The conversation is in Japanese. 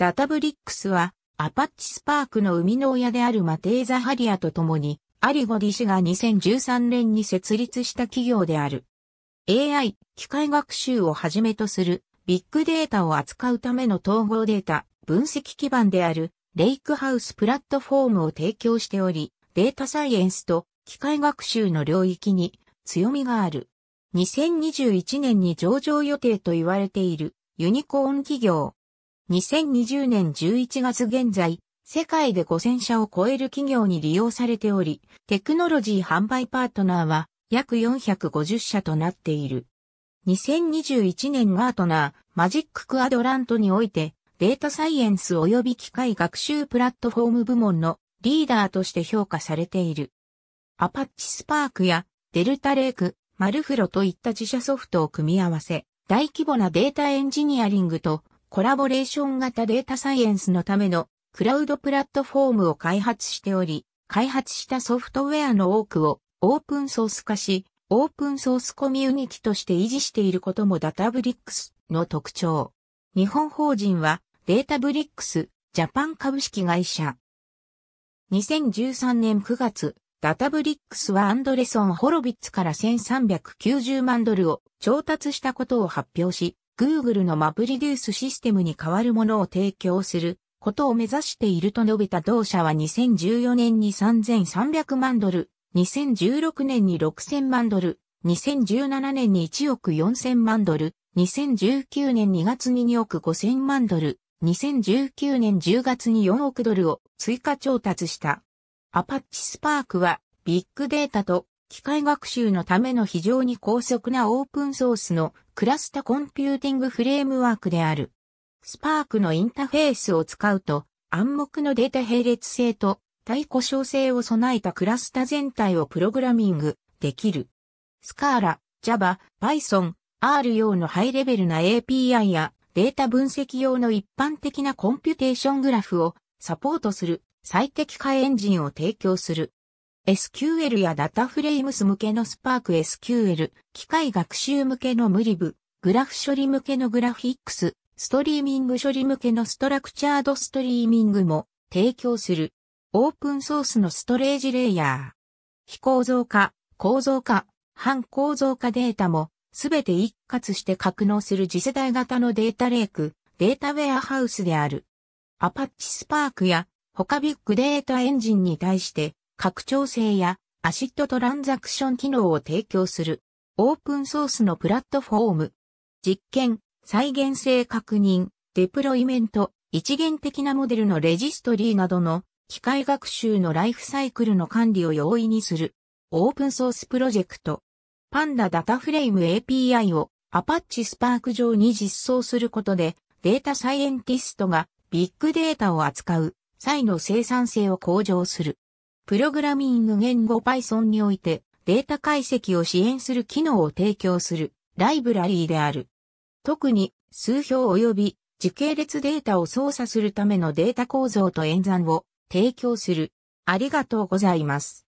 ダタブリックスは、アパッチスパークの生みの親であるマテーザ・ハリアと共に、アリゴディ氏が2013年に設立した企業である。AI、機械学習をはじめとする、ビッグデータを扱うための統合データ、分析基盤である、レイクハウスプラットフォームを提供しており、データサイエンスと機械学習の領域に強みがある。2021年に上場予定と言われているユニコーン企業2020年11月現在、世界で5000社を超える企業に利用されており、テクノロジー販売パートナーは約450社となっている。2021年ガートナー、マジッククアドラントにおいて、データサイエンス及び機械学習プラットフォーム部門のリーダーとして評価されている。アパッチスパークやデルタレイク、マルフロといった自社ソフトを組み合わせ、大規模なデータエンジニアリングとコラボレーション型データサイエンスのためのクラウドプラットフォームを開発しており、開発したソフトウェアの多くをオープンソース化し、オープンソースコミュニティとして維持していることもダタブリックスの特徴。日本法人はデータブリックスジャパン株式会社。2013年9月、ダタブリックスはアンドレソン・ホロビッツから1390万ドルを調達したことを発表し、Google のマプリデュースシステムに代わるものを提供することを目指していると述べた同社は2014年に3300万ドル、2016年に6000万ドル、2017年に1億4000万ドル、2019年2月に2億5000万ドル、2019年10月に4億ドルを追加調達した。アパッチスパークはビッグデータと機械学習のための非常に高速なオープンソースのクラスタコンピューティングフレームワークである。スパークのインタフェースを使うと暗黙のデータ並列性と対故障性を備えたクラスタ全体をプログラミングできる。スカーラ、Java、Python、R 用のハイレベルな API やデータ分析用の一般的なコンピュテーショングラフをサポートする最適化エンジンを提供する。SQL やダタフレームス向けのスパーク SQL、機械学習向けのムリブ、グラフ処理向けのグラフィックス、ストリーミング処理向けのストラクチャードストリーミングも提供する。オープンソースのストレージレイヤー。非構造化、構造化、反構造化データもすべて一括して格納する次世代型のデータレーク、データウェアハウスである。アパッチスパークや他ビッグデータエンジンに対して拡張性やアシッドトランザクション機能を提供するオープンソースのプラットフォーム。実験、再現性確認、デプロイメント、一元的なモデルのレジストリーなどの機械学習のライフサイクルの管理を容易にするオープンソースプロジェクト。パンダダタフレーム API をアパッチスパーク上に実装することでデータサイエンティストがビッグデータを扱う際の生産性を向上する。プログラミング言語 Python においてデータ解析を支援する機能を提供するライブラリーである。特に数表及び時系列データを操作するためのデータ構造と演算を提供する。ありがとうございます。